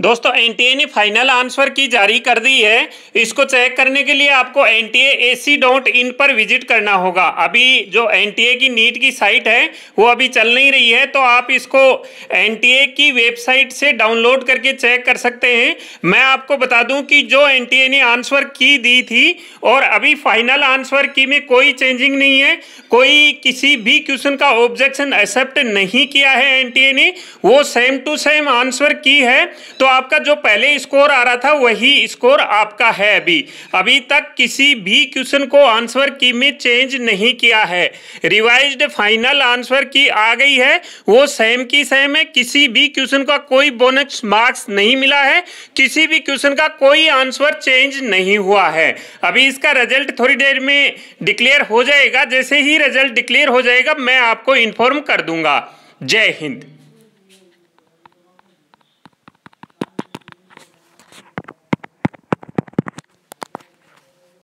दोस्तों एनटीए ने final answer की जारी कर दी है इसको चेक करने के लिए आपको एन टी डॉट इन पर विजिट करना होगा अभी जो एन की नीट की साइट है वो अभी चल नहीं रही है तो आप इसको एन की वेबसाइट से डाउनलोड करके चेक कर सकते हैं मैं आपको बता दूं कि जो एन ने आंसर की दी थी और अभी फाइनल आंसर की में कोई चेंजिंग नहीं है कोई किसी भी क्वेश्चन का ऑब्जेक्शन एक्सेप्ट नहीं किया है एन ने वो सेम टू सेम आंसर की है तो आपका जो पहले स्कोर आ रहा था वही स्कोर आपका है अभी अभी तक किसी भी क्वेश्चन को आंसर की में चेंज नहीं किया है रिवाइज फाइनल आंसर की आ गई है वो सेम की सेम है किसी भी क्वेश्चन का कोई बोनस मार्क्स नहीं मिला है किसी भी क्वेश्चन का कोई आंसर चेंज नहीं हुआ है अभी इसका रिजल्ट थोड़ी देर में डिक्लेयर हो जाएगा जैसे ही रिजल्ट डिक्लेयर हो जाएगा मैं आपको इन्फॉर्म कर दूंगा जय हिंद